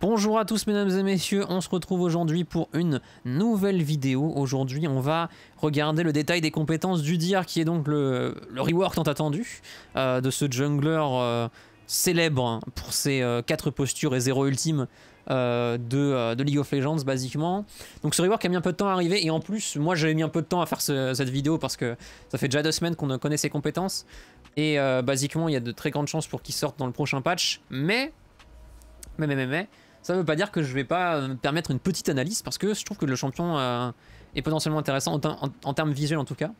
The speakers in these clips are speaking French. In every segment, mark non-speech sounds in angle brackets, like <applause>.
Bonjour à tous mesdames et messieurs, on se retrouve aujourd'hui pour une nouvelle vidéo. Aujourd'hui on va regarder le détail des compétences du DIR qui est donc le, rework tant attendu euh, de ce jungler euh, célèbre hein, pour ses euh, quatre 4 postures et 0 ultime de, League of Legends basiquement. Donc ce rework a mis un peu de temps à arriver et en plus moi j'avais mis un peu de temps à faire cette vidéo parce que ça fait déjà deux semaines qu'on connaît ses compétences et basiquement il y a de très grandes chances pour qu'il sorte dans le prochain patch mais mais mais mais, mais ça ne veut pas dire que je vais pas euh, me permettre une petite analyse parce que je trouve que le champion euh, est potentiellement intéressant en, termes visuels en tout cas.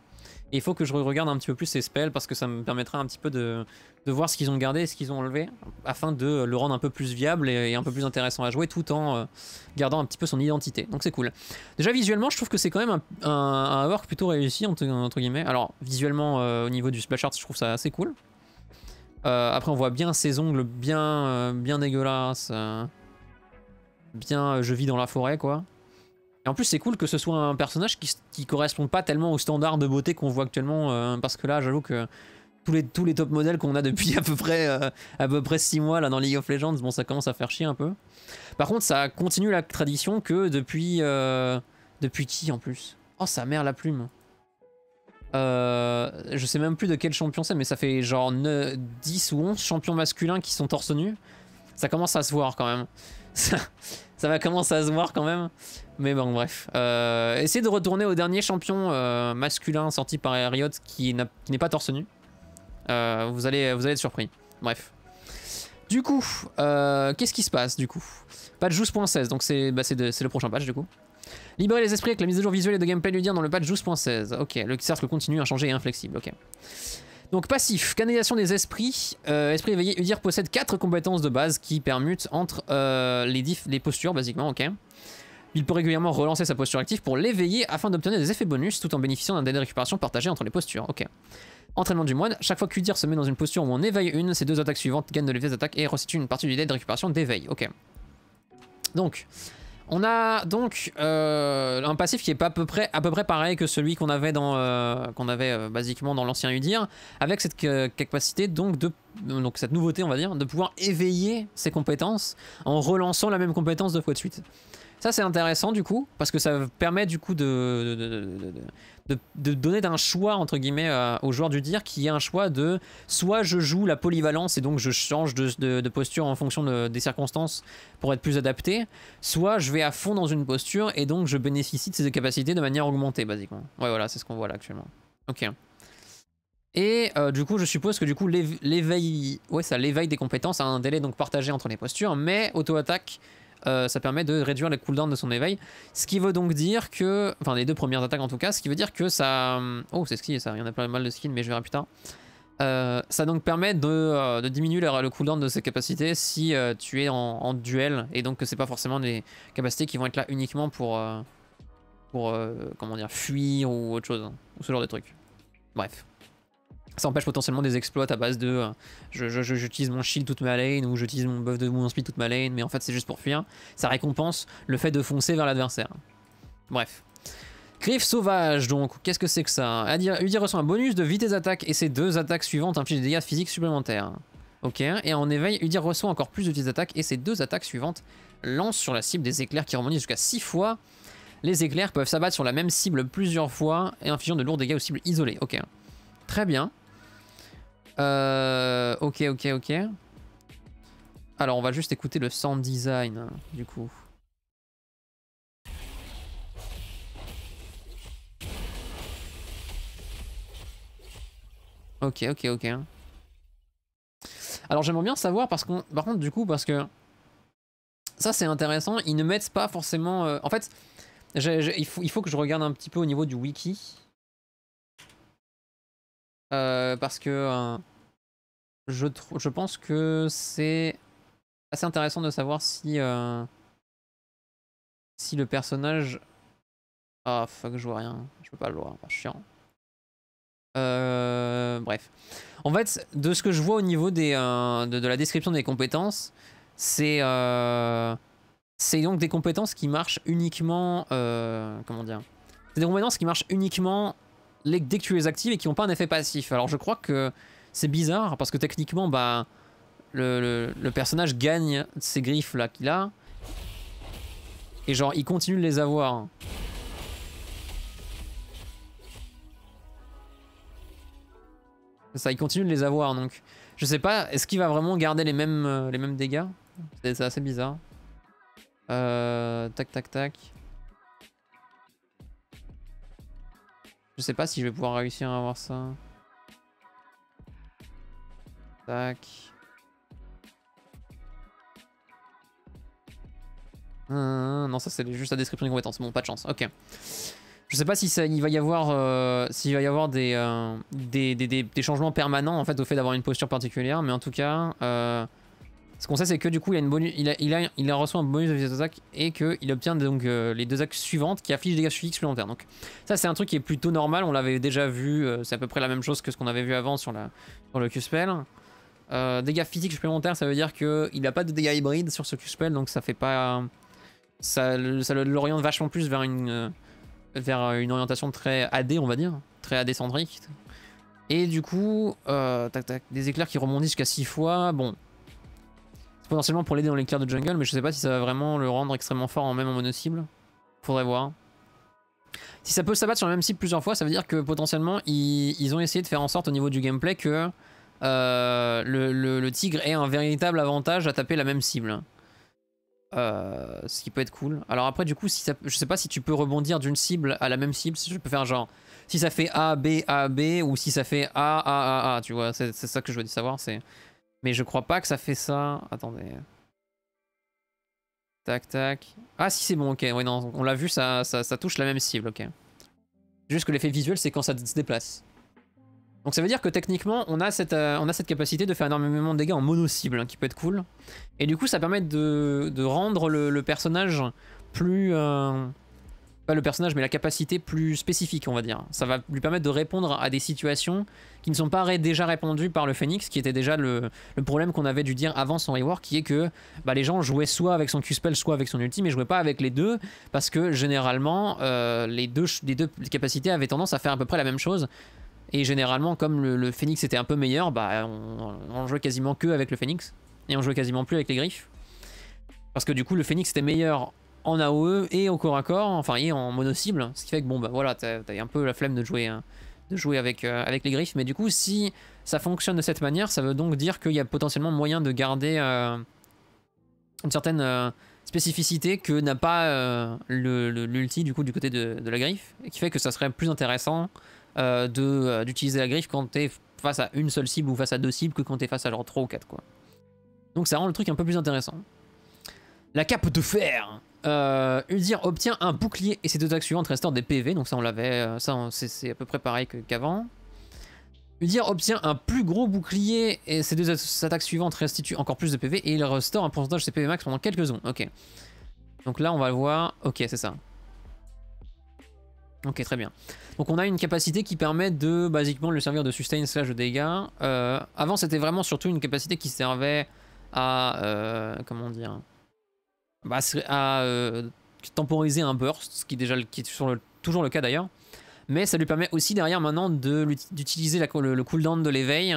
Et il faut que je regarde un petit peu plus ses spells parce que ça me permettra un petit peu de, voir ce qu'ils ont gardé et ce qu'ils ont enlevé afin de euh, le rendre un peu plus viable et, un peu plus intéressant à jouer tout en gardant un petit peu son identité. Donc c'est cool. Déjà visuellement, je trouve que c'est quand même un, work plutôt réussi entre, guillemets. Alors visuellement au niveau du splash art, je trouve ça assez cool. après on voit bien ses ongles bien, bien dégueulasses bien euh, je vis dans la forêt, quoi. Et en plus, c'est cool que ce soit un personnage qui, correspond pas tellement aux standards de beauté qu'on voit actuellement, euh, parce que là, j'avoue que tous les, tous les top modèles qu'on a depuis <laughs> à peu près euh, à peu près 6 mois là dans League of Legends, bon, ça commence à faire chier un peu. Par contre, ça continue la tradition que depuis depuis qui en plus Oh, sa mère la plume. je sais même plus de quel champion c'est, mais ça fait genre 10 ou 11 champions masculins qui sont torse nu. Ça commence à se voir quand même ça, va commencer à se voir quand même. Mais bon, bref. Euh, essayez de retourner au dernier champion euh, masculin sorti par Riot qui n'est pas torse nu. Euh, vous, allez, vous allez être surpris. Bref. Du coup, qu'est-ce qui se passe du coup Patch 12.16, donc c'est bah, le prochain patch du coup. Libérer les esprits avec la mise à jour visuelle et de gameplay ludien dans le patch 12.16. Ok, le cercle continue, à changer et inflexible. Ok. Donc passif, canalisation des esprits. Euh, esprit éveillé, Udir possède 4 compétences de base qui permutent entre euh, les, les postures basiquement, ok. Il peut régulièrement relancer sa posture active pour l'éveiller afin d'obtenir des effets bonus tout en bénéficiant d'un délai de récupération partagé entre les postures, ok. Entraînement du moine, chaque fois qu'Udir se met dans une posture où on éveille une, ses deux attaques suivantes gagnent de l'effet d'attaque et restituent une partie du délai de récupération d'éveil, ok. Donc, on a donc euh, un passif qui est à peu près, à peu près pareil que celui qu'on avait, dans, euh, qu'on avait euh, basiquement dans l'ancien Udir, avec cette capacité donc de donc cette nouveauté on va dire, de pouvoir éveiller ses compétences en relançant la même compétence deux fois de suite. Ça c'est intéressant du coup, parce que ça permet du coup de, de, de, donner un choix entre guillemets euh, au aux joueurs du dire qui est un choix de soit je joue la polyvalence et donc je change de, posture en fonction des circonstances pour être plus adapté, soit je vais à fond dans une posture et donc je bénéficie de ces capacités de manière augmentée basiquement. Ouais voilà, c'est ce qu'on voit là actuellement. Ok. Et euh, du coup, je suppose que du coup, l'éveil, ouais, ça l'éveil des compétences a un délai donc partagé entre les postures, mais auto-attaque euh, ça permet de réduire les cooldown de son éveil. Ce qui veut donc dire que... Enfin, les deux premières attaques en tout cas, ce qui veut dire que ça... Euh, oh, c'est ski ça, il y en a pas mal de skins, mais je verrai plus tard. Euh, ça donc permet de, diminuer le, cooldown de ses capacités si tu es en, duel, et donc que c'est pas forcément des capacités qui vont être là uniquement pour... pour, comment dire, fuir ou autre chose, hein, ou ce genre de trucs. Bref ça empêche potentiellement des exploits à base de euh, j'utilise je, mon shield toute ma lane ou j'utilise mon buff de mouvement speed toute ma lane, mais en fait c'est juste pour fuir. Ça récompense le fait de foncer vers l'adversaire. Bref. Griffe sauvage, donc, qu'est-ce que c'est que ça Udi reçoit un bonus de vitesse d'attaque et ses deux attaques suivantes infligent des dégâts physiques supplémentaires. Ok, et en éveil, Udir reçoit encore plus de vitesse d'attaque et ses deux attaques suivantes lancent sur la cible des éclairs qui remontent jusqu'à 6 fois. Les éclairs peuvent s'abattre sur la même cible plusieurs fois et infligent de lourds dégâts aux cibles isolées. Ok, très bien. Euh, ok, ok, ok. Alors, on va juste écouter le sound design, du coup. Ok, ok, ok. Alors, j'aimerais bien savoir, parce qu'on, par contre, du coup, parce que... Ça, c'est intéressant. Ils ne mettent pas forcément... Euh, en fait, il, faut, il faut que je regarde un petit peu au niveau du wiki. Euh, parce que... Euh, je, je pense que c'est assez intéressant de savoir si, euh, si le personnage... Ah fuck, je vois rien. Je peux pas le voir, chiant. Euh, bref. En fait, de ce que je vois au niveau des, euh, de, la description des compétences, c'est c'est donc des compétences qui marchent uniquement... comment dire C'est des compétences qui marchent uniquement dès que tu les actives et qui n'ont pas un effet passif. Alors je crois que c'est bizarre parce que techniquement, bah, le, le, personnage gagne ces griffes là qu'il a. Et genre, il continue de les avoir. Ça, il continue de les avoir donc. Je sais pas, est-ce qu'il va vraiment garder les mêmes, euh, les mêmes dégâts C'est assez bizarre. Euh, tac, tac, tac. Je sais pas si je vais pouvoir réussir à avoir ça. Ah, ah, ah, non, ça c'est juste la description des compétences. Bon, pas de chance. Ok. Je sais pas si ça, il va y avoir, euh, s'il va y avoir euh, des, des, changements permanents en fait au fait d'avoir une posture particulière, mais en tout cas, euh, ce qu'on sait c'est que du coup il a, une bonus, il, a, il, a, un bonus de vitesse et qu'il obtient donc les deux axes suivantes qui affichent des dégâts physiques supplémentaires. Donc ça c'est un truc qui est plutôt normal, on l'avait déjà vu, c'est à peu près la même chose que ce qu'on avait vu avant sur, la, sur le Q-Spell. Euh, dégâts physiques supplémentaires, ça veut dire qu'il n'a pas de dégâts hybrides sur ce Q-Spell, donc ça fait pas... Ça, ça l'oriente vachement plus vers une, euh, vers une orientation très AD, on va dire, très AD centrique. Et du coup, euh, tac, tac, des éclairs qui remontent jusqu'à 6 fois, bon. C'est potentiellement pour l'aider dans l'éclair de jungle, mais je sais pas si ça va vraiment le rendre extrêmement fort en même en mono-cible. Faudrait voir. Si ça peut s'abattre sur la même cible plusieurs fois, ça veut dire que potentiellement, ils, ont essayé de faire en sorte au niveau du gameplay que euh, le, tigre ait un véritable avantage à taper la même cible. Euh, ce qui peut être cool. Alors après du coup, si ça, je sais pas si tu peux rebondir d'une cible à la même cible, si je peux faire genre si ça fait A, B, A, B ou si ça fait A, A, A, A, tu vois, c'est ça que je veux savoir, c'est... Mais je crois pas que ça fait ça... Attendez... Tac, tac... Ah si c'est bon, ok, Oui non, on l'a vu, ça, ça, ça touche la même cible, ok. Juste que l'effet visuel, c'est quand ça se déplace. Donc ça veut dire que techniquement, on a cette, euh, on a cette capacité de faire énormément de dégâts en mono-cible, hein, qui peut être cool. Et du coup, ça permet de, de rendre le, personnage plus... Euh, pas le personnage, mais la capacité plus spécifique, on va dire. Ça va lui permettre de répondre à des situations qui ne sont pas déjà répondues par le Phoenix, qui était déjà le, problème qu'on avait dû dire avant son rework, qui est que bah, les gens jouaient soit avec son Q-Spell, soit avec son ulti, mais jouaient pas avec les deux, parce que généralement, euh, les, deux, les deux capacités avaient tendance à faire à peu près la même chose. Et généralement, comme le, Phoenix était un peu meilleur, bah, on, on, jouait quasiment que avec le Phoenix. Et on jouait quasiment plus avec les griffes. Parce que du coup, le Phoenix était meilleur en AOE et au corps à corps, enfin, et en mono-cible. Ce qui fait que, bon, bah voilà, t'as un peu la flemme de jouer. Hein, de jouer avec, euh, avec les griffes. Mais du coup, si ça fonctionne de cette manière, ça veut donc dire qu'il y a potentiellement moyen de garder euh, une certaine euh, spécificité que n'a pas l'ulti le, du coup du côté de, de, la griffe, et qui fait que ça serait plus intéressant euh, euh, d'utiliser la griffe quand t'es face à une seule cible ou face à deux cibles que quand t'es face à genre 3 ou 4 quoi. Donc ça rend le truc un peu plus intéressant. La cape de fer euh, Udir obtient un bouclier et ses deux attaques suivantes restent des PV, donc ça on l'avait, euh, ça c'est à peu près pareil qu'avant. Qu Udir obtient un plus gros bouclier et ses deux attaques suivantes restituent encore plus de PV et il restaure un pourcentage de ses PV max pendant quelques secondes. Ok. Donc là on va le voir. Ok c'est ça. Ok très bien. Donc on a une capacité qui permet de basiquement le servir de sustain slash de dégâts. Euh, avant c'était vraiment surtout une capacité qui servait à... Euh, comment dire bah, À euh, temporiser un burst, ce qui est, déjà, qui toujours le, cas d'ailleurs. Mais ça lui permet aussi derrière maintenant d'utiliser le cooldown de l'éveil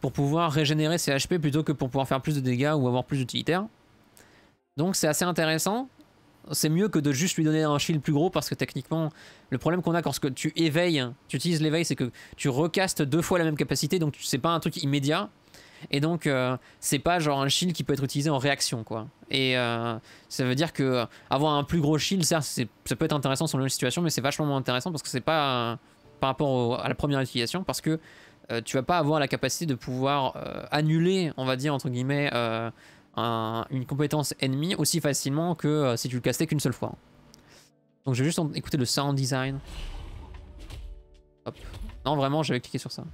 pour pouvoir régénérer ses HP plutôt que pour pouvoir faire plus de dégâts ou avoir plus d'utilitaires. Donc c'est assez intéressant c'est mieux que de juste lui donner un shield plus gros parce que techniquement, le problème qu'on a quand tu éveilles, tu utilises l'éveil, c'est que tu recastes deux fois la même capacité, donc c'est pas un truc immédiat. Et donc, euh, c'est pas genre un shield qui peut être utilisé en réaction, quoi. Et euh, ça veut dire que euh, avoir un plus gros shield, ça, ça peut être intéressant sur la situation, mais c'est vachement moins intéressant parce que c'est pas par rapport à la première utilisation, parce que tu vas pas avoir la capacité de pouvoir annuler, on va dire, entre guillemets, une compétence ennemie aussi facilement que euh, si tu le castais qu'une seule fois. Donc je vais juste écouter le sound design. Non vraiment j'avais cliqué sur ça.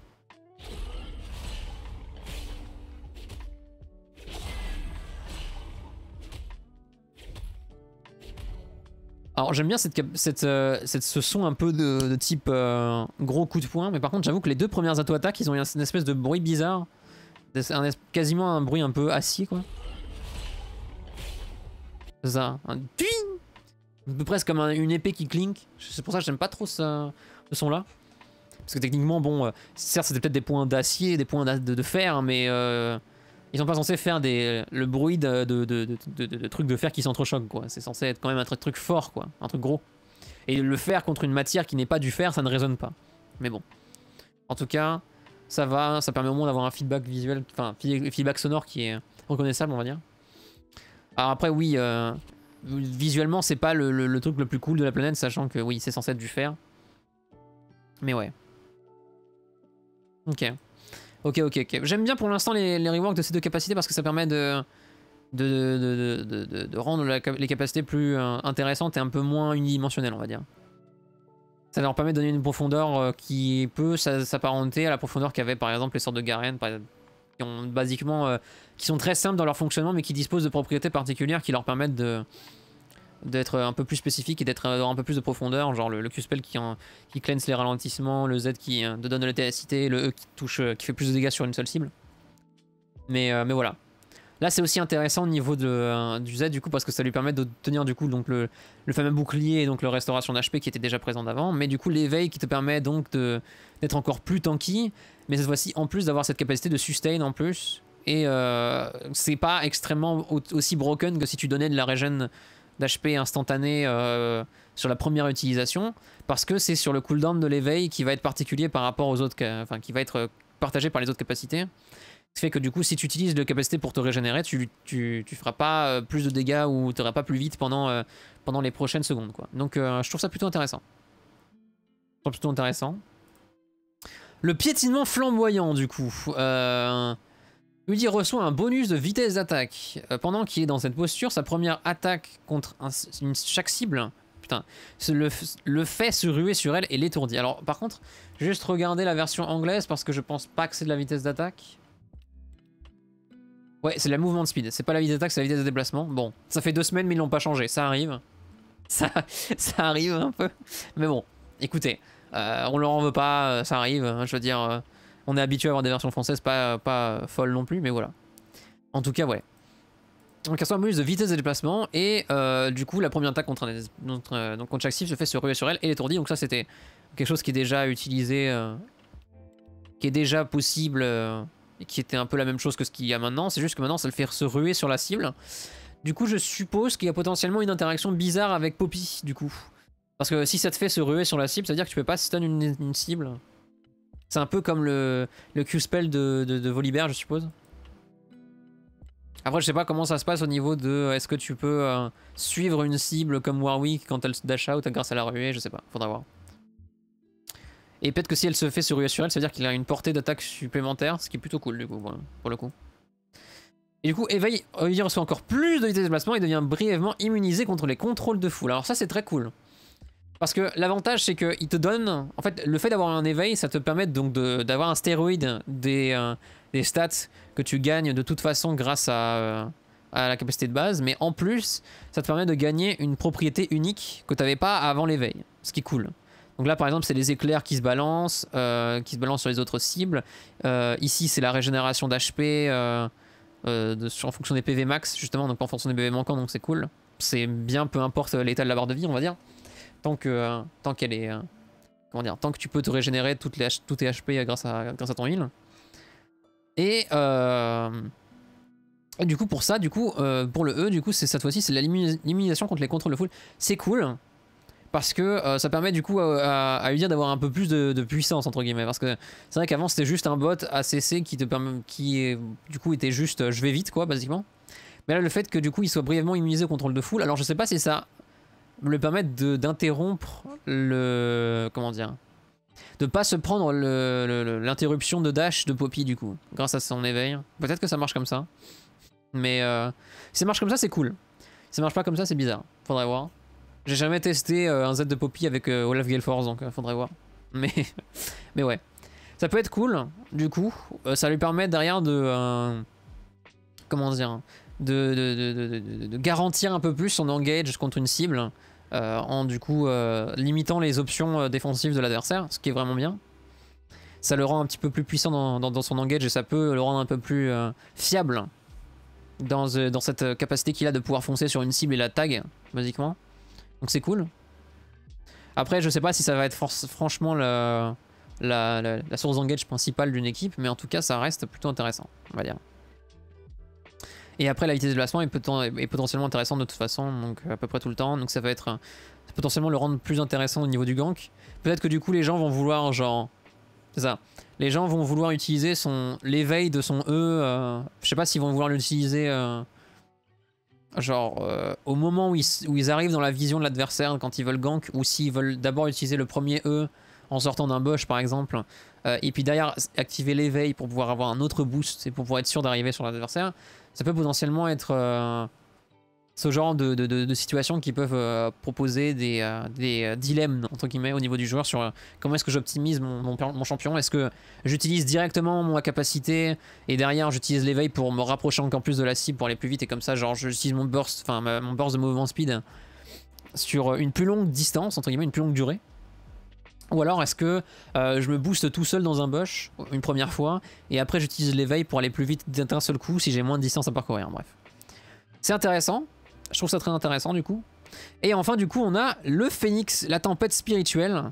Alors j'aime bien cette, euh, ce son un peu de, type euh, gros coup de poing, mais par contre j'avoue que les deux premières auto-attaques, ils ont une espèce de bruit bizarre, quasiment un bruit un peu assis quoi ça, un près presque comme une épée qui clink. C'est pour ça que j'aime pas trop ce son-là. Parce que techniquement, bon, euh, certes, c'était peut-être des points d'acier, des points de, fer, hein, mais euh, ils sont pas censés faire des, le bruit de, trucs de fer qui s'entrechoquent, quoi. C'est censé être quand même un truc, fort, quoi, un truc gros. Et le fer contre une matière qui n'est pas du fer, ça ne résonne pas. Mais bon. En tout cas, ça va, ça permet au moins d'avoir un feedback visuel, enfin, feedback sonore qui est reconnaissable, on va dire. Alors après, oui, euh, visuellement, c'est pas le, truc le plus cool de la planète, sachant que oui, c'est censé être du fer. Mais ouais. Ok. Ok, ok, ok. J'aime bien pour l'instant les, les, reworks de ces deux capacités parce que ça permet de, de, rendre les capacités plus euh, intéressantes et un peu moins unidimensionnelles, on va dire. Ça leur permet de donner une profondeur euh, qui peut s'apparenter à la profondeur qu'avaient par exemple les sortes de Garen, par exemple qui basiquement, euh, qui sont très simples dans leur fonctionnement, mais qui disposent de propriétés particulières qui leur permettent de d'être un peu plus spécifiques et d'être euh, un peu plus de profondeur, genre le, Q-Spell qui, cleanse les ralentissements, le Z qui euh, donne de la le E qui touche, qui fait plus de dégâts sur une seule cible. Mais, mais voilà, Là, c'est aussi intéressant au niveau de, du Z, du coup, parce que ça lui permet de tenir, du coup, donc, le, fameux bouclier et donc le restauration d'HP qui était déjà présent avant mais du coup, l'éveil qui te permet donc d'être encore plus tanky mais cette fois-ci, en plus d'avoir cette capacité de sustain en plus, et euh, c'est pas extrêmement aussi broken que si tu donnais de la régène d'HP instantanée euh, sur la première utilisation, parce que c'est sur le cooldown de l'éveil qui va être particulier par rapport aux autres, enfin qui va être euh, partagé par les autres capacités. Ce qui fait que du coup, si tu utilises de capacité pour te régénérer, tu, tu, tu feras pas plus de dégâts ou tu pas plus vite pendant, pendant les prochaines secondes. Quoi. Donc je trouve ça plutôt intéressant. Je trouve ça plutôt intéressant. Le piétinement flamboyant, du coup. Euh... Udi reçoit un bonus de vitesse d'attaque. Euh, pendant qu'il est dans cette posture, sa première attaque contre chaque cible, hein, putain, le, fait se ruer sur elle et l'étourdit. Alors, par contre, juste regarder la version anglaise parce que je pense pas que c'est de la vitesse d'attaque. Ouais, c'est le mouvement de speed. C'est pas la vitesse d'attaque, c'est la vitesse de déplacement. Bon, ça fait deux semaines, mais ils l'ont pas changé. Ça arrive. <laughs> Ça, ça arrive un peu. Mais bon, écoutez. Euh, on leur en veut pas, euh, ça arrive. Hein, je veux dire, euh, on est habitué à avoir des versions françaises pas, folles non plus, mais voilà. En tout cas, ouais. Donc, soit bonus de vitesse de déplacement, et du coup, la première attaque contre, donc contre chaque cible se fait se ruer sur elle et l'étourdie. Donc, ça, c'était quelque chose qui est déjà utilisé, qui est déjà possible, et qui était un peu la même chose que ce qu'il y a maintenant. C'est juste que maintenant, ça le fait se ruer sur la cible. Du coup, je suppose qu'il y a potentiellement une interaction bizarre avec Poppy, du coup. Parce que si ça te fait se ruer sur la cible, ça veut dire que tu peux pas stun une, cible. C'est un peu comme le, Q-spell de, de, Volibear, je suppose. Après, je sais pas comment ça se passe au niveau de euh, est-ce que tu peux euh, suivre une cible comme Warwick quand elle se dash out grâce à la ruée, je sais pas, faudra voir. Et peut-être que si elle se fait se ruer sur elle, ça veut dire qu'il a une portée d'attaque supplémentaire, ce qui est plutôt cool du coup, pour le coup. Et du coup, Éveil, euh, reçoit encore plus de vitesse de déplacement et devient brièvement immunisé contre les contrôles de foule. Alors ça, c'est très cool. Parce que l'avantage, c'est qu'il te donne... En fait, le fait d'avoir un éveil, ça te permet donc d'avoir un stéroïde des, euh, des, stats que tu gagnes de toute façon grâce à, euh, à, la capacité de base. Mais en plus, ça te permet de gagner une propriété unique que tu n'avais pas avant l'éveil. Ce qui est cool. Donc là, par exemple, c'est les éclairs qui se balancent, euh, qui se balancent sur les autres cibles. ici, c'est la régénération d'HP en fonction des PV max, justement, donc en fonction des PV manquants, donc c'est cool. C'est bien, peu importe l'état de la barre de vie, on va dire tant que euh, tant qu'elle est euh, comment dire tant que tu peux te régénérer toutes les tes HP euh, grâce à à ton heal. Et, et du coup pour ça du coup pour le E du coup c'est cette fois-ci c'est l'immunisation contre les contrôles de foule. C'est cool parce que ça permet du coup à, lui dire d'avoir un peu plus de, puissance entre guillemets parce que c'est vrai qu'avant c'était juste un bot ACC qui te permet qui du coup était juste je vais vite quoi basiquement. Mais là, le fait que du coup, il soit brièvement immunisé au contrôle de foule, alors je sais pas si ça le permettre d'interrompre le... Comment dire De pas se prendre l'interruption de dash de Poppy du coup, grâce à son éveil. Peut-être que ça marche comme ça. Mais euh, si ça marche comme ça, c'est cool. Si ça marche pas comme ça, c'est bizarre. Faudrait voir. J'ai jamais testé euh, un Z de Poppy avec euh, Olaf Galeforce, donc faudrait voir. Mais, <laughs> mais ouais. Ça peut être cool, du coup. ça lui permet derrière de... comment dire de, de, de, de, garantir un peu plus son engage contre une cible euh, en du coup euh, limitant les options euh, défensives de l'adversaire, ce qui est vraiment bien. Ça le rend un petit peu plus puissant dans, son engage et ça peut le rendre un peu plus fiable dans, cette capacité qu'il a de pouvoir foncer sur une cible et la tag, basiquement. Donc c'est cool. Après, je sais pas si ça va être franchement la, source d'engage principale d'une équipe, mais en tout cas, ça reste plutôt intéressant, on va dire. Et après, la vitesse de déplacement est, potentiellement intéressante de toute façon, donc à peu près tout le temps. Donc ça va être euh, potentiellement le rendre plus intéressant au niveau du gank. Peut-être que du coup, les gens vont vouloir, genre. ça. Les gens vont vouloir utiliser son l'éveil de son E. Euh, je sais pas s'ils vont vouloir l'utiliser. Euh, genre, au moment où ils, où arrivent dans la vision de l'adversaire quand ils veulent gank, ou s'ils veulent d'abord utiliser le premier E en sortant d'un bush par exemple, euh, et puis derrière activer l'éveil pour pouvoir avoir un autre boost et pour pouvoir être sûr d'arriver sur l'adversaire, ça peut potentiellement être euh, ce genre de, situations qui peuvent euh, proposer des, dilemmes entre guillemets au niveau du joueur sur comment est-ce que j'optimise mon, champion, est-ce que j'utilise directement ma capacité et derrière j'utilise l'éveil pour me rapprocher encore plus de la cible pour aller plus vite et comme ça genre j'utilise mon burst, enfin mon burst de mouvement speed sur une plus longue distance entre guillemets, une plus longue durée ou alors est-ce que euh, je me booste tout seul dans un bush une première fois et après j'utilise l'éveil pour aller plus vite d'un seul coup si j'ai moins de distance à parcourir, hein, bref. C'est intéressant, je trouve ça très intéressant du coup. Et enfin du coup on a le phénix, la tempête spirituelle.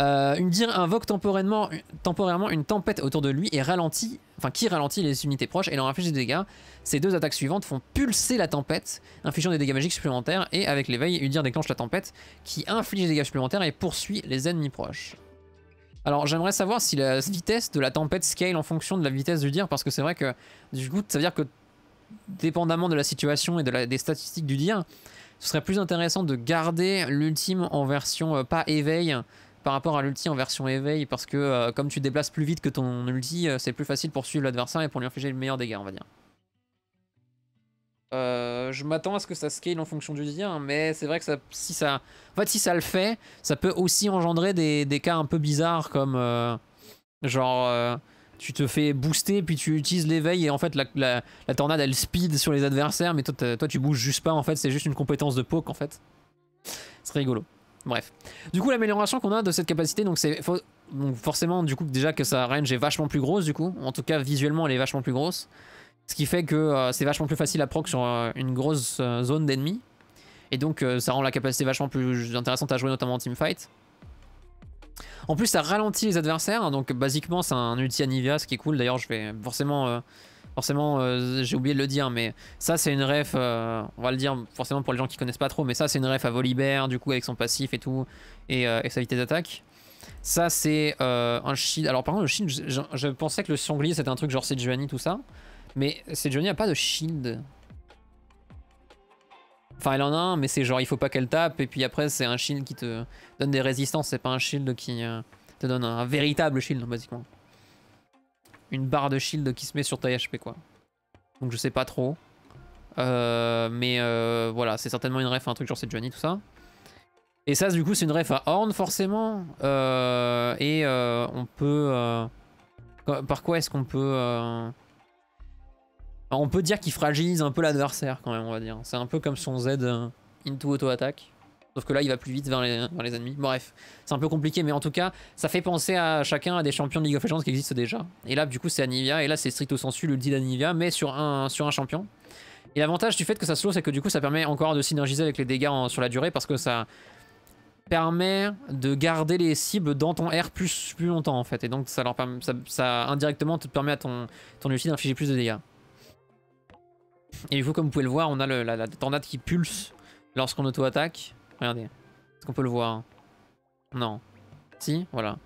Euh, une dire invoque temporairement, temporairement une tempête autour de lui et ralentit, enfin qui ralentit les unités proches et leur inflige des dégâts. Ces deux attaques suivantes font pulser la tempête, infligeant des dégâts magiques supplémentaires et avec l'éveil, une dire déclenche la tempête qui inflige des dégâts supplémentaires et poursuit les ennemis proches. Alors j'aimerais savoir si la vitesse de la tempête scale en fonction de la vitesse du dire parce que c'est vrai que du coup ça veut dire que dépendamment de la situation et de la, des statistiques du dire, ce serait plus intéressant de garder l'ultime en version euh, pas éveil par rapport à l'ulti en version éveil parce que euh, comme tu déplaces plus vite que ton ulti, euh, c'est plus facile pour suivre l'adversaire et pour lui infliger le meilleur dégât, on va dire. Euh, je m'attends à ce que ça scale en fonction du dire mais c'est vrai que si ça, en si ça le fait, ça peut aussi engendrer des, cas un peu bizarres comme genre tu te fais booster puis tu utilises l'éveil et en fait la, tornade elle speed sur les adversaires, mais toi, toi tu bouges juste pas en fait, c'est juste une compétence de poke en fait. C'est rigolo. Bref. Du coup, l'amélioration qu'on a de cette capacité, donc c'est forcément du coup déjà que sa range est vachement plus grosse du coup. En tout cas, visuellement, elle est vachement plus grosse. Ce qui fait que euh, c'est vachement plus facile à proc sur euh, une grosse euh, zone d'ennemis. Et donc ça rend la capacité vachement plus intéressante à jouer, notamment en teamfight. En plus, ça ralentit les adversaires. Hein. donc, basiquement, c'est un ulti à ce qui est cool. D'ailleurs, je vais forcément Forcément, euh, j'ai oublié de le dire, mais ça c'est une ref, euh, on va le dire forcément pour les gens qui connaissent pas trop, mais ça c'est une ref à Volibear, du coup avec son passif et tout, et, euh, sa vitesse d'attaque. Ça c'est un shield, alors par contre le shield, je, pensais que le sanglier c'était un truc genre Sejuani tout ça, mais c'est Sejuani a pas de shield. Enfin elle en a un, mais c'est genre il faut pas qu'elle tape, et puis après c'est un shield qui te donne des résistances, c'est pas un shield qui te donne un véritable shield basiquement une barre de shield qui se met sur ta HP quoi. Donc je sais pas trop. Euh, mais euh, voilà, c'est certainement une ref un truc genre c'est Johnny, tout ça. Et ça, du coup, c'est une ref à Horn, forcément. Euh, et on peut... par quoi est-ce qu'on peut... on peut dire qu'il fragilise un peu l'adversaire, quand même, on va dire. C'est un peu comme son Z into auto-attaque. Sauf que là, il va plus vite vers les, vers les ennemis. Bref, c'est un peu compliqué, mais en tout cas, ça fait penser à chacun à des champions de League of Legends qui existent déjà. Et là, du coup, c'est Anivia, et là, c'est stricto sensu le deal Anivia, mais sur un, sur un champion. Et l'avantage du fait que ça slow, c'est que du coup, ça permet encore de synergiser avec les dégâts sur la durée, parce que ça permet de garder les cibles dans ton air plus, plus longtemps, en fait. Et donc, ça, leur ça, indirectement te permet à ton, ton ulti d'infliger plus de dégâts. Et du coup, comme vous pouvez le voir, on a la, la qui pulse lorsqu'on auto-attaque. Regardez. Est-ce qu'on peut le voir Non. Si Voilà.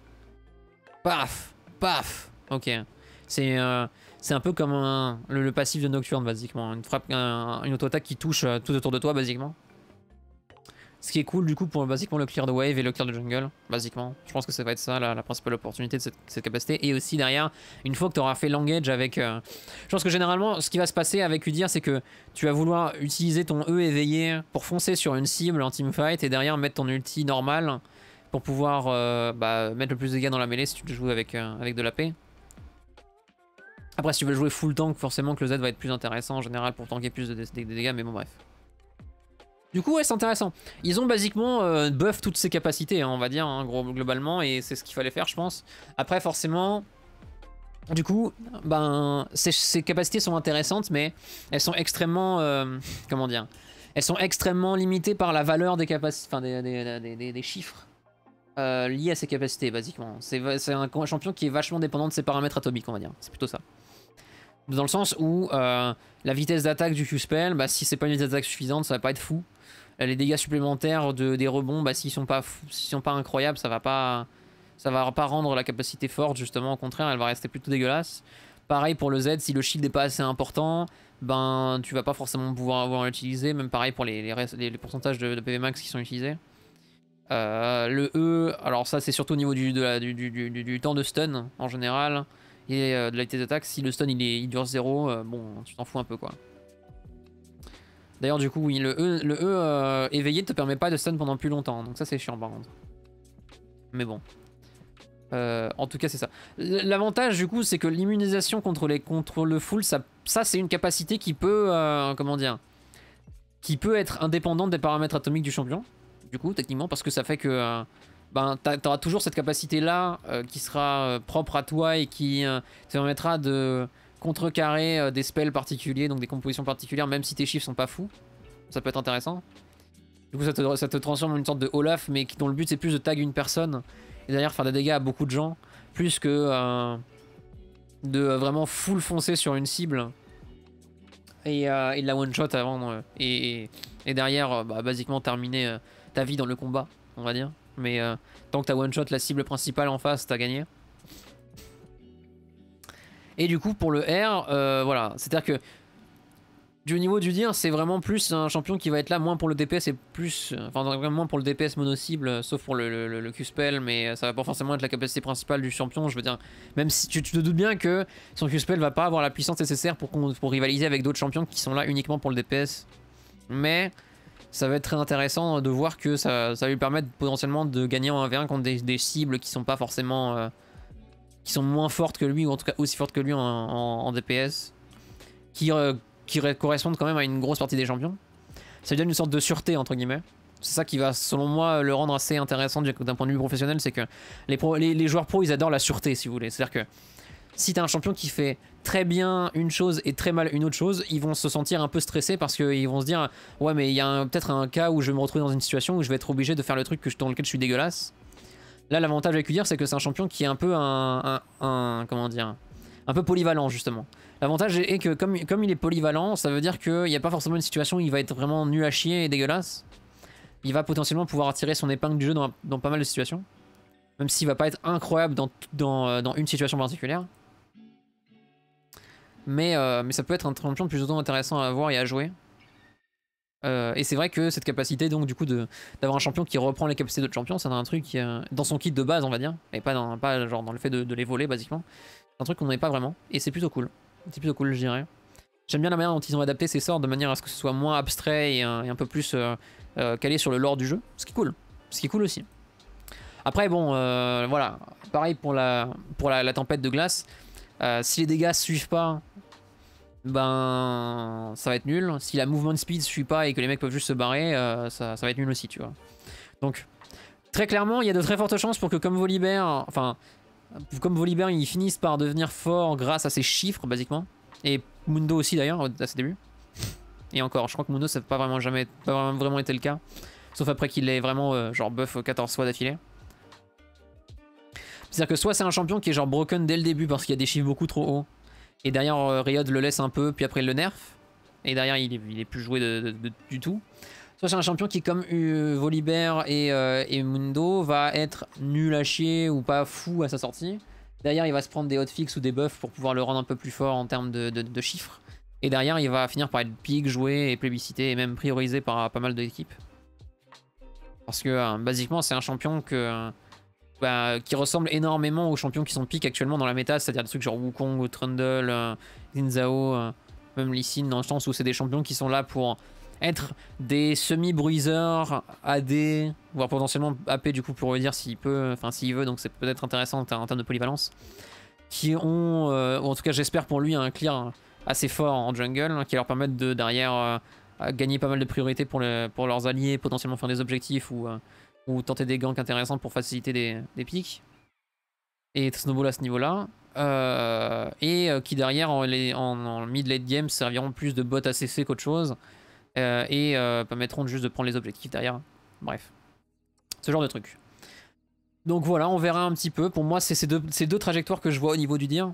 Paf Paf Ok. Euh, c'est un peu comme le, passif de Nocturne, basiquement. Une frappe, une auto-attaque qui touche euh, tout autour de toi, basiquement. Ce qui est cool du coup pour basiquement le clear de wave et le clear de jungle, basiquement. Je pense que ça va être ça la, principale opportunité de cette, capacité. Et aussi derrière, une fois que tu auras fait langage avec... Euh, je pense que généralement, ce qui va se passer avec Udyr, c'est que tu vas vouloir utiliser ton E éveillé pour foncer sur une cible en teamfight et derrière mettre ton ulti normal pour pouvoir euh, bah, mettre le plus de dégâts dans la mêlée si tu te joues avec, euh, avec de la paix. Après, si tu veux jouer full tank, forcément que le Z va être plus intéressant en général pour tanker plus de dégâts, mais bon bref. Du coup, ouais, c'est intéressant. Ils ont basiquement euh, buff toutes ces capacités, hein, on va dire, hein, globalement, et c'est ce qu'il fallait faire, je pense. Après, forcément, du coup, ben, ces, capacités sont intéressantes, mais elles sont extrêmement, euh, comment dire, elles sont extrêmement limitées par la valeur des capacités, enfin des, chiffres euh, liés à ces capacités, basiquement. C'est un champion qui est vachement dépendant de ses paramètres atomiques, on va dire. C'est plutôt ça. Dans le sens où euh, la vitesse d'attaque du Q-Spell, bah, si c'est pas une vitesse d'attaque suffisante, ça va pas être fou. Euh, les dégâts supplémentaires de, des rebonds, bah, s'ils sont, pas sont pas incroyables, ça va pas, ça va pas rendre la capacité forte, justement. Au contraire, elle va rester plutôt dégueulasse. Pareil pour le Z, si le shield n'est pas assez important, ben tu vas pas forcément pouvoir avoir l'utiliser. Même pareil pour les, les, pourcentages de, PV max qui sont utilisés. Euh, le E, alors ça c'est surtout au niveau du, du, du, temps de stun en général. Et euh, de la d'attaque, si le stun il, est, il dure 0, euh, bon, tu t'en fous un peu quoi. D'ailleurs, du coup, oui, le E, le e, euh, éveillé ne te permet pas de stun pendant plus longtemps, hein, donc ça c'est chiant par contre. Mais bon. en tout cas, c'est ça. L'avantage du coup, c'est que l'immunisation contre, les, contre le full, ça, ça c'est une capacité qui peut. comment dire Qui peut être indépendante des paramètres atomiques du champion, du coup, techniquement, parce que ça fait que ben, tu auras toujours cette capacité-là euh, qui sera euh, propre à toi et qui euh, te permettra de contrecarrer des spells particuliers, donc des compositions particulières, même si tes chiffres sont pas fous. Ça peut être intéressant. Du coup, ça te, transforme en une sorte de Olaf, mais dont le but c'est plus de tag une personne et derrière faire des dégâts à beaucoup de gens, plus que de vraiment full foncer sur une cible et, la one shot avant et, derrière bah, basiquement terminer ta vie dans le combat, on va dire mais euh, tant que t'as one shot la cible principale en face, t'as gagné. Et du coup, pour le R, euh, voilà, c'est-à-dire que du niveau du dire, c'est vraiment plus un champion qui va être là, moins pour le DPS et plus, euh, enfin moins pour le DPS mono cible, sauf pour le, le, Q-spell, mais ça va pas forcément être la capacité principale du champion. Je veux dire, même si tu, tu te doutes bien que son Q-spell va pas avoir la puissance nécessaire pour, pour rivaliser avec d'autres champions qui sont là uniquement pour le DPS, mais ça va être très intéressant de voir que ça, ça va lui permettre potentiellement de gagner en 1v1 contre des, cibles qui sont pas forcément... Euh, qui sont moins fortes que lui, ou en tout cas aussi fortes que lui en, DPS, qui, euh, qui correspondent quand même à une grosse partie des champions. Ça lui donne une sorte de sûreté, entre guillemets. C'est ça qui va, selon moi, le rendre assez intéressant d'un point de vue professionnel, c'est que les, les, les, joueurs pro, ils adorent la sûreté, si vous voulez. C'est-à-dire que si t'as un champion qui fait très bien une chose et très mal une autre chose, ils vont se sentir un peu stressés parce qu'ils vont se dire ouais mais il y a peut-être un cas où je vais me retrouver dans une situation où je vais être obligé de faire le truc que, dans lequel je suis dégueulasse. Là l'avantage avec Udyr c'est que c'est un champion qui est un peu un, comment dire un peu polyvalent justement. L'avantage est que comme, comme il est polyvalent, ça veut dire qu'il n'y a pas forcément une situation où il va être vraiment nu à chier et dégueulasse. Il va potentiellement pouvoir attirer son épingle du jeu dans, pas mal de situations. Même s'il va pas être incroyable dans une situation particulière. Euh, mais, ça peut être un champion plus autant intéressant à voir et à jouer. Euh, et c'est vrai que cette capacité donc du coup d'avoir un champion qui reprend les capacités d'autres champions, c'est un truc qui, euh, dans son kit de base on va dire, et pas dans, pas genre dans le fait de, les voler basiquement. C'est un truc qu'on n'avait pas vraiment, et c'est plutôt cool. C'est plutôt cool je dirais. J'aime bien la manière dont ils ont adapté ces sorts de manière à ce que ce soit moins abstrait et, un peu plus calé sur le lore du jeu, ce qui est cool. Ce qui est cool aussi. Après bon, voilà, pareil pour la, pour la, tempête de glace, si les dégâts suivent pas ben ça va être nul. Si la movement speed suit pas et que les mecs peuvent juste se barrer, euh, ça, va être nul aussi, tu vois. Donc très clairement, il y a de très fortes chances pour que comme Volibear, enfin comme Volibear, Il finisse par devenir fort grâce à ses chiffres basiquement. Et Mundo aussi d'ailleurs à ses débuts. Et encore, je crois que Mundo ça n'a pas vraiment jamais vraiment été le cas. Sauf après qu'il ait vraiment euh, genre buff 14 fois d'affilée. C'est-à-dire que soit c'est un champion qui est genre broken dès le début parce qu'il y a des chiffres beaucoup trop hauts et derrière, euh, Riot le laisse un peu, puis après il le nerf. Et derrière, il est, plus joué du tout. Soit c'est un champion qui, comme euh, Volibear euh, et, Mundo, va être nul à chier ou pas fou à sa sortie. Derrière, il va se prendre des hotfix ou des buffs pour pouvoir le rendre un peu plus fort en termes de, chiffres. Et derrière, il va finir par être pick joué et plébiscité et même priorisé par pas mal d'équipes. Parce que, basiquement, c'est un champion que bah, qui ressemble énormément aux champions qui sont piques actuellement dans la méta, c'est-à-dire des trucs genre Wukong, Trundle, euh, euh même Lee Sin, dans le sens où c'est des champions qui sont là pour être des semi-bruiseurs AD, voire potentiellement AP du coup pour dire s'il peut, enfin s'il veut, donc c'est peut-être intéressant en termes de polyvalence, qui ont, euh, ou en tout cas j'espère pour lui, un clear assez fort en jungle, hein, qui leur permettent de derrière euh, gagner pas mal de priorités pour, le, pour leurs alliés, potentiellement faire des objectifs ou ou tenter des ganks intéressants pour faciliter des, piques pics. Et Snowball à ce niveau-là. Euh, et euh, qui derrière, en, en, mid-late game, serviront plus de bot à CC qu'autre chose. Euh, et permettront juste de prendre les objectifs derrière. Bref. Ce genre de truc. Donc voilà, on verra un petit peu. Pour moi, c'est ces deux, trajectoires que je vois au niveau du dire.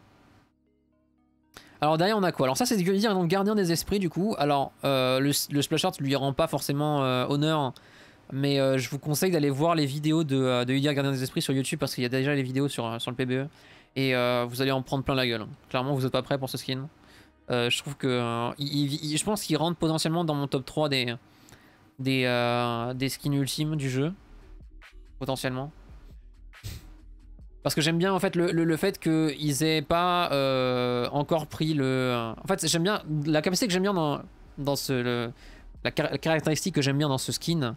Alors derrière on a quoi Alors ça c'est dire donc gardien des esprits du coup. Alors le, splash art lui rend pas forcément honneur mais euh, je vous conseille d'aller voir les vidéos de, euh, de Gardien des Esprits sur YouTube parce qu'il y a déjà les vidéos sur, euh, le PBE. Et vous allez en prendre plein la gueule. Clairement, vous n'êtes pas prêt pour ce skin. je trouve que. je pense qu'il rentre potentiellement dans mon top 3 des, des, skins ultimes du jeu. Potentiellement. Parce que j'aime bien en fait le, le, fait qu'ils aient pas encore pris le. En fait, j'aime bien. La capacité que j'aime bien dans, dans ce. la caractéristique que j'aime bien dans ce skin,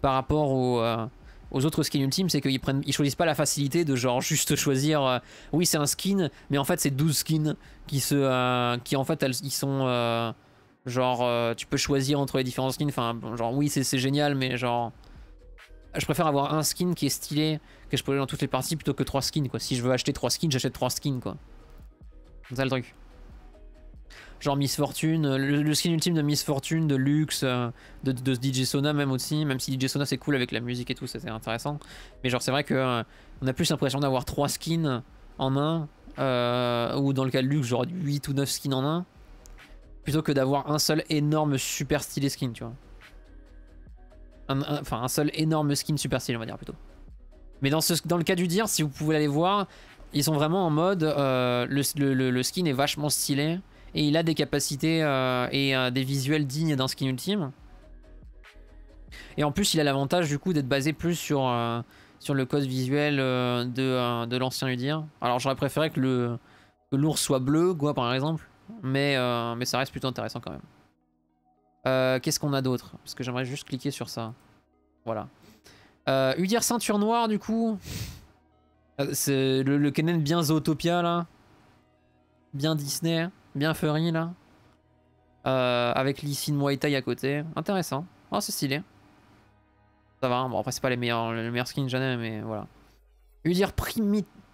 par rapport euh, aux autres skins ultimes, c'est qu'ils prennent, ils choisissent pas la facilité de genre <laughs> juste choisir. Euh, oui, c'est un skin, mais en fait c'est 12 skins qui se, euh, qui en fait ils sont genre tu peux choisir entre les différents skins. Enfin, genre oui c'est génial, mais genre je préfère avoir un skin qui est stylé que je peux aller dans toutes les parties plutôt que trois skins quoi. Si je veux acheter trois skins, j'achète trois skins quoi. C'est ça le truc genre Miss Fortune, euh, le, skin ultime de Miss Fortune, de luxe, euh, de, de, DJ Sona même aussi, même si DJ Sona c'est cool avec la musique et tout, c'était intéressant. Mais genre c'est vrai que euh, on a plus l'impression d'avoir trois skins en un, ou dans le cas de luxe genre 8 ou 9 skins en un, plutôt que d'avoir un seul énorme super stylé skin, tu vois. Enfin un, seul énorme skin super stylé on va dire plutôt. Mais dans, ce, dans le cas du dire, si vous pouvez aller voir, ils sont vraiment en mode le, le, skin est vachement stylé. Et il a des capacités euh, et euh, des visuels dignes d'un skin ultime. Et en plus, il a l'avantage du coup d'être basé plus sur, euh, sur le code visuel de, de l'ancien Udyr. Alors j'aurais préféré que l'ours soit bleu, quoi par exemple. Mais, mais ça reste plutôt intéressant quand même. Qu'est-ce qu'on a d'autre Parce que j'aimerais juste cliquer sur ça. Voilà. Euh, Udyr ceinture noire du coup. C'est le, le bien Zootopia là. Bien Disney bien furry là. Euh, avec l'issue de Muay Thai à côté. Intéressant. Oh, c'est stylé. Ça va, hein. bon après c'est pas les meilleurs, les skins jamais, mais voilà. Udyr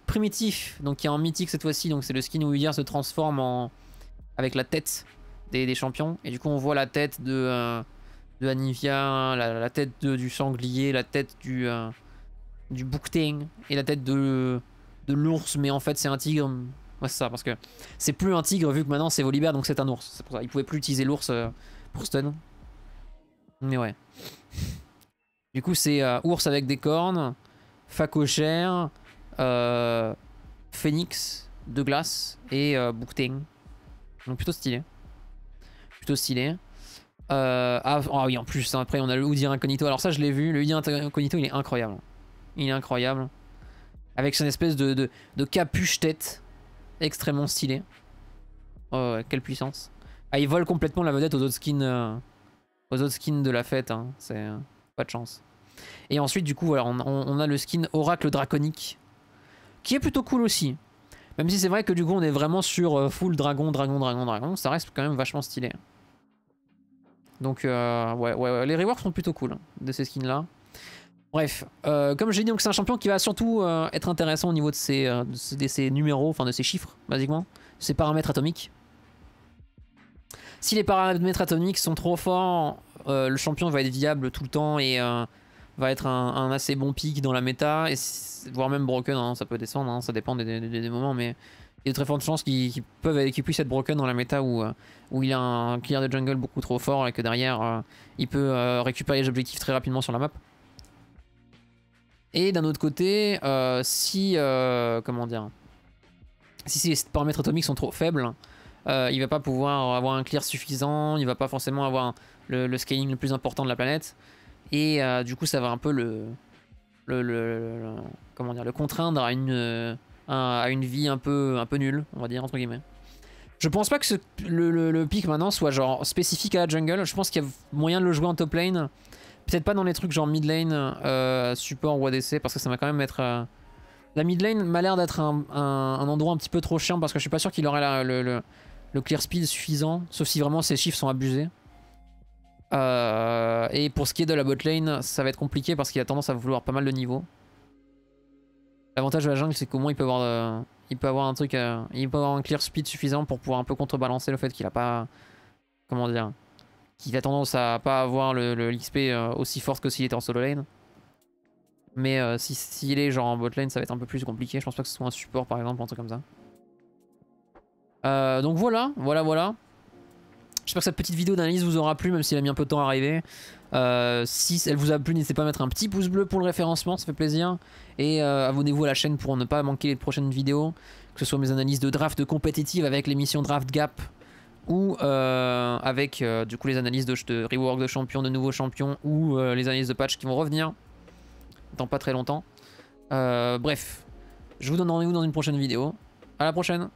primitif, donc qui est en mythique cette fois-ci, donc c'est le skin où Udyr se transforme en... avec la tête des, champions. Et du coup on voit la tête de, euh, de Anivia, la, tête du sanglier, la tête du, euh, du et la tête de, de l'ours, mais en fait c'est un tigre c'est ça, parce que c'est plus un tigre vu que maintenant c'est Volibear, donc c'est un ours. C'est pour il pouvait plus utiliser l'ours euh, pour stun. Mais ouais. Du coup, c'est euh, ours avec des cornes, facochère, euh, phénix de glace et euh, Donc plutôt stylé. Plutôt stylé. Euh, ah, ah, oui, en plus, hein, après on a le Oudir Incognito. Alors ça, je l'ai vu. Le Oudir Incognito, il est incroyable. Il est incroyable. Avec son espèce de capuche tête extrêmement stylé. Oh, quelle puissance. Ah, ils vole complètement la vedette aux autres skins, euh, aux autres skins de la fête. Hein. C'est euh, pas de chance. Et ensuite, du coup, on, a le skin Oracle Draconique, qui est plutôt cool aussi. Même si c'est vrai que du coup, on est vraiment sur euh, full dragon, dragon, dragon, dragon. Ça reste quand même vachement stylé. Donc, ouais, ouais, les rewards sont plutôt cool hein, de ces skins-là. Bref, euh, comme comme j'ai dit, c'est un champion qui va surtout euh, être intéressant au niveau euh, de ses, numéros, enfin de ses chiffres, basiquement, ses paramètres atomiques. Si les paramètres atomiques sont trop forts, le champion va être viable tout le temps et va être un, assez bon pick dans la méta, voire même broken, hein, ça peut descendre, hein, ça dépend des, moments, mais il y a de très fortes chances qu'il puisse être broken dans la méta où, où il a un clear de jungle beaucoup trop fort et que derrière il peut récupérer les objectifs très rapidement sur la map. Et d'un autre côté, euh, si euh, comment dire, si les paramètres atomiques sont trop faibles, il euh, il va pas pouvoir avoir un clear suffisant, il va pas forcément avoir le, scaling le plus important de la planète, et du coup ça va un peu le, le, comment dire, le contraindre à une à une vie un peu un peu nulle, on va dire entre guillemets. Je pense pas que le, pic maintenant soit genre spécifique à la jungle. Je pense qu'il y a moyen de le jouer en top lane Peut-être pas dans les trucs genre mid lane, euh, support ou ADC, parce que ça va quand même être... Euh, la mid lane m'a l'air d'être un, endroit un petit peu trop chiant, parce que je suis pas sûr qu'il aurait le, clear speed suffisant, sauf si vraiment ses chiffres sont abusés. Euh, et pour ce qui est de la bot lane, ça va être compliqué, parce qu'il a tendance à vouloir pas mal de niveaux. L'avantage de la jungle, c'est qu'au moins il peut avoir, il peut avoir un truc, il peut avoir un clear speed suffisant pour pouvoir un peu contrebalancer le fait qu'il a pas, comment dire, qui a tendance à pas avoir le, l'XP euh, aussi forte que s'il était en solo lane. Mais euh, s'il si, est genre en bot lane, ça va être un peu plus compliqué. Je pense pas que ce soit un support par exemple, un truc comme ça. Euh, donc voilà, voilà, voilà. J'espère que cette petite vidéo d'analyse vous aura plu, même s'il a mis un peu de temps à arriver. si elle vous a plu, n'hésitez pas à mettre un petit pouce bleu pour le référencement, ça fait plaisir. Et abonnez-vous à la chaîne pour ne pas manquer les prochaines vidéos, que ce soit mes analyses de draft de compétitive avec l'émission Draft Gap ou euh, avec euh, du coup les analyses de, rework de champions, de nouveaux champions, ou euh, les analyses de patch qui vont revenir dans pas très longtemps. bref, je vous donne rendez-vous dans une prochaine vidéo. À la prochaine